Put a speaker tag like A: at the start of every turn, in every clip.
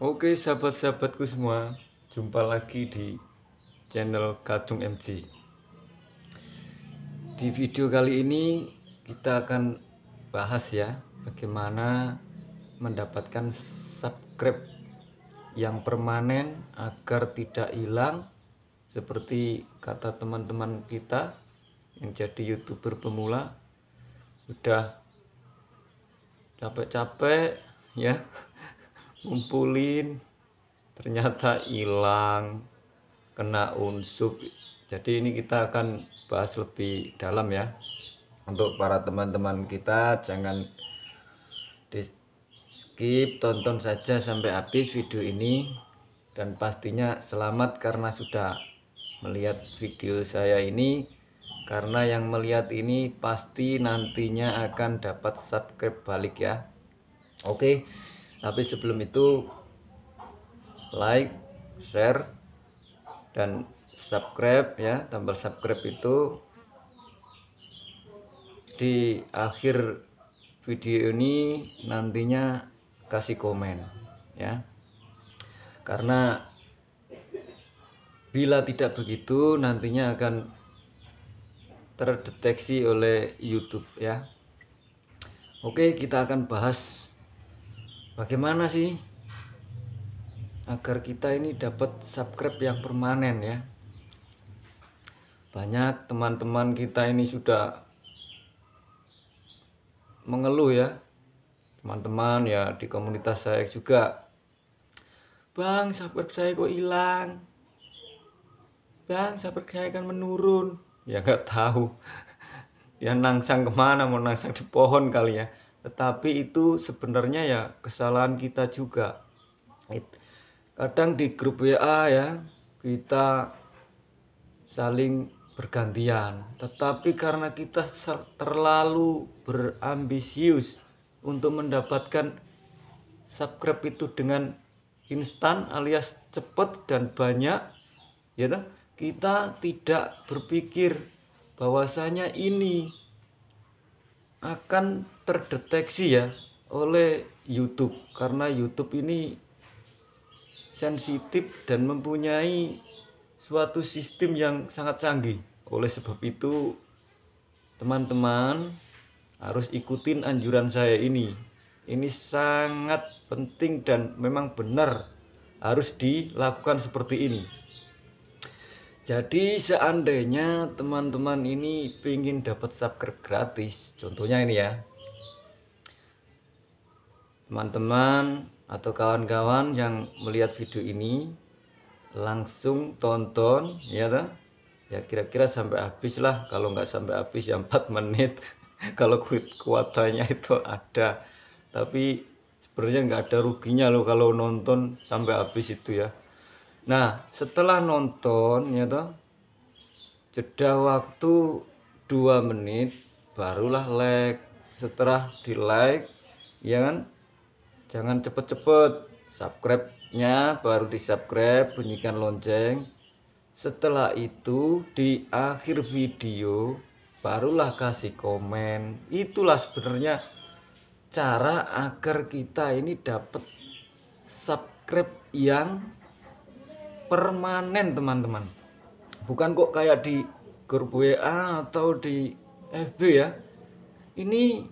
A: Oke sahabat-sahabatku semua Jumpa lagi di channel Kacung MC. Di video kali ini kita akan bahas ya Bagaimana mendapatkan subscribe yang permanen agar tidak hilang Seperti kata teman-teman kita yang jadi youtuber pemula Sudah capek-capek ya ngumpulin ternyata hilang kena unsub jadi ini kita akan bahas lebih dalam ya untuk para teman-teman kita jangan di skip tonton saja sampai habis video ini dan pastinya selamat karena sudah melihat video saya ini karena yang melihat ini pasti nantinya akan dapat subscribe balik ya oke okay tapi sebelum itu like share dan subscribe ya tombol subscribe itu di akhir video ini nantinya kasih komen ya karena bila tidak begitu nantinya akan terdeteksi oleh YouTube ya Oke kita akan bahas bagaimana sih agar kita ini dapat subscribe yang permanen ya banyak teman-teman kita ini sudah mengeluh ya teman-teman ya di komunitas saya juga bang subscribe saya kok hilang bang subscribe saya kan menurun ya nggak tahu dia ya, nangsang kemana mau nangsang di pohon kali ya tetapi itu sebenarnya ya kesalahan kita juga kadang di grup WA ya kita saling bergantian tetapi karena kita terlalu berambisius untuk mendapatkan subscribe itu dengan instan alias cepat dan banyak ya kita tidak berpikir bahwasanya ini akan terdeteksi ya oleh YouTube karena YouTube ini sensitif dan mempunyai suatu sistem yang sangat canggih. Oleh sebab itu teman-teman harus ikutin anjuran saya ini. Ini sangat penting dan memang benar harus dilakukan seperti ini. Jadi seandainya teman-teman ini ingin dapat subscribe gratis, contohnya ini ya. Teman-teman atau kawan-kawan yang melihat video ini langsung tonton ya ta? Ya kira-kira sampai habis lah kalau nggak sampai habis ya 4 menit kalau kuatannya itu ada. Tapi sebenarnya nggak ada ruginya loh kalau nonton sampai habis itu ya. Nah, setelah nonton ya toh jeda waktu 2 menit barulah like. Setelah di like ya kan jangan cepet-cepet subscribe-nya baru di subscribe bunyikan lonceng setelah itu di akhir video barulah kasih komen itulah sebenarnya cara agar kita ini dapat subscribe yang permanen teman-teman bukan kok kayak di grup WA atau di FB ya ini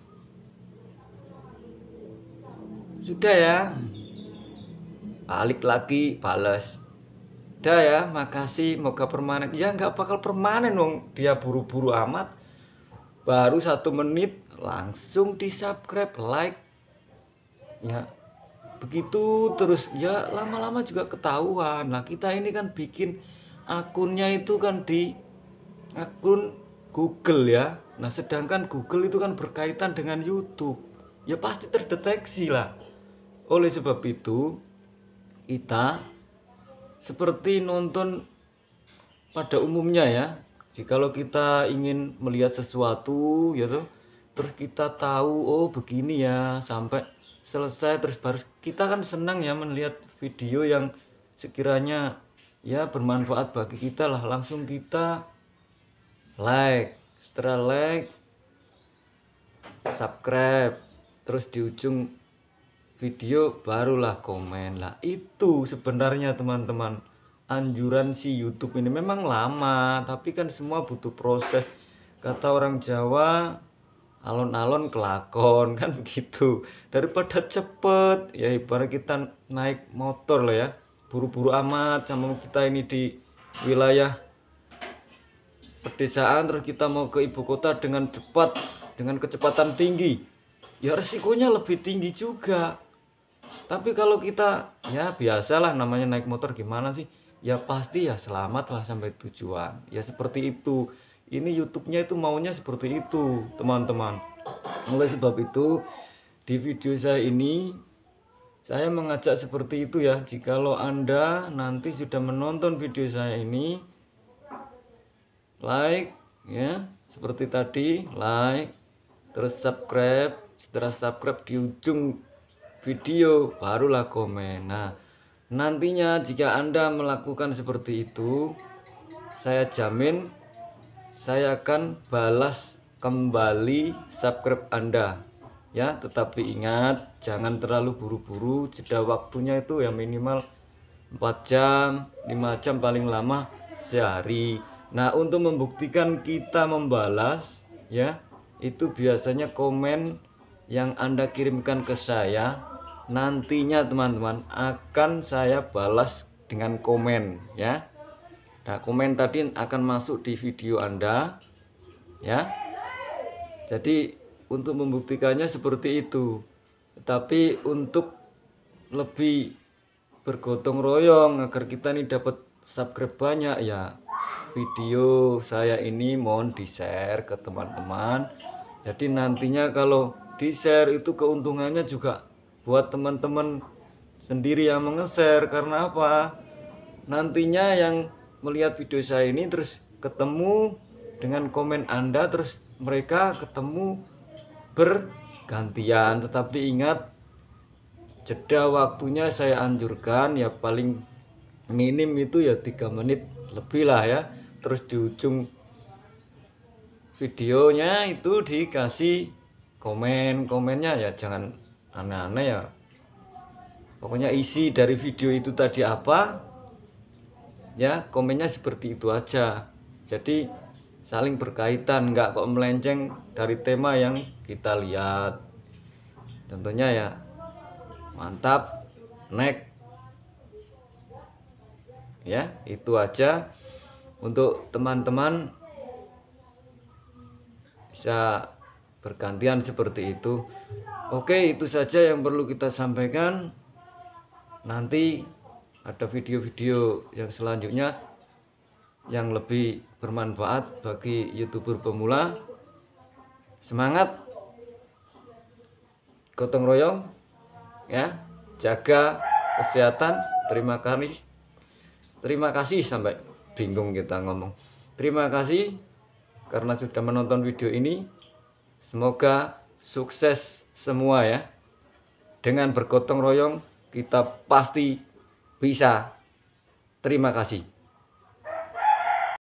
A: sudah ya balik lagi bales udah ya makasih moga permanen ya nggak bakal permanen dong dia buru-buru amat baru satu menit langsung di subscribe like ya begitu terus ya lama-lama juga ketahuan lah kita ini kan bikin akunnya itu kan di akun Google ya nah sedangkan Google itu kan berkaitan dengan YouTube ya pasti terdeteksi lah oleh sebab itu kita seperti nonton pada umumnya ya jikalau kita ingin melihat sesuatu ya tuh terus kita tahu oh begini ya sampai selesai terus baru kita kan senang ya melihat video yang sekiranya ya bermanfaat bagi kita lah langsung kita like setelah like subscribe terus di ujung video barulah komen lah itu sebenarnya teman-teman anjuran si YouTube ini memang lama tapi kan semua butuh proses kata orang Jawa alon-alon kelakon kan begitu daripada cepet ya ibarat kita naik motor lah ya buru-buru amat sama kita ini di wilayah pedesaan terus kita mau ke ibu kota dengan cepat dengan kecepatan tinggi ya resikonya lebih tinggi juga tapi kalau kita ya biasalah namanya naik motor gimana sih ya pasti ya selamatlah sampai tujuan ya seperti itu ini YouTube-nya itu maunya seperti itu teman-teman oleh sebab itu di video saya ini saya mengajak seperti itu ya jikalau anda nanti sudah menonton video saya ini like ya seperti tadi like terus subscribe setelah subscribe di ujung video barulah komen nah nantinya jika anda melakukan seperti itu saya jamin saya akan balas kembali subscribe Anda ya tetapi ingat jangan terlalu buru-buru jeda waktunya itu yang minimal 4 jam 5 jam paling lama sehari nah untuk membuktikan kita membalas ya itu biasanya komen yang Anda kirimkan ke saya nantinya teman-teman akan saya balas dengan komen ya Nah, komen tadi akan masuk di video Anda ya. Jadi untuk membuktikannya seperti itu. Tapi untuk lebih bergotong royong agar kita ini dapat subscribe banyak ya. Video saya ini mohon di-share ke teman-teman. Jadi nantinya kalau di-share itu keuntungannya juga buat teman-teman sendiri yang meng-share karena apa? Nantinya yang melihat video saya ini terus ketemu dengan komen Anda terus mereka ketemu bergantian tetapi ingat jeda waktunya saya anjurkan ya paling minim itu ya tiga menit lebih lah ya terus di ujung videonya itu dikasih komen komennya ya jangan aneh-aneh ya pokoknya isi dari video itu tadi apa ya komennya seperti itu aja jadi saling berkaitan nggak kok melenceng dari tema yang kita lihat contohnya ya mantap next ya itu aja untuk teman-teman bisa bergantian seperti itu oke itu saja yang perlu kita sampaikan nanti ada video-video yang selanjutnya yang lebih bermanfaat bagi youtuber pemula semangat gotong royong ya jaga kesehatan terima kasih terima kasih sampai bingung kita ngomong terima kasih karena sudah menonton video ini semoga sukses semua ya dengan bergotong royong kita pasti bisa. Terima kasih.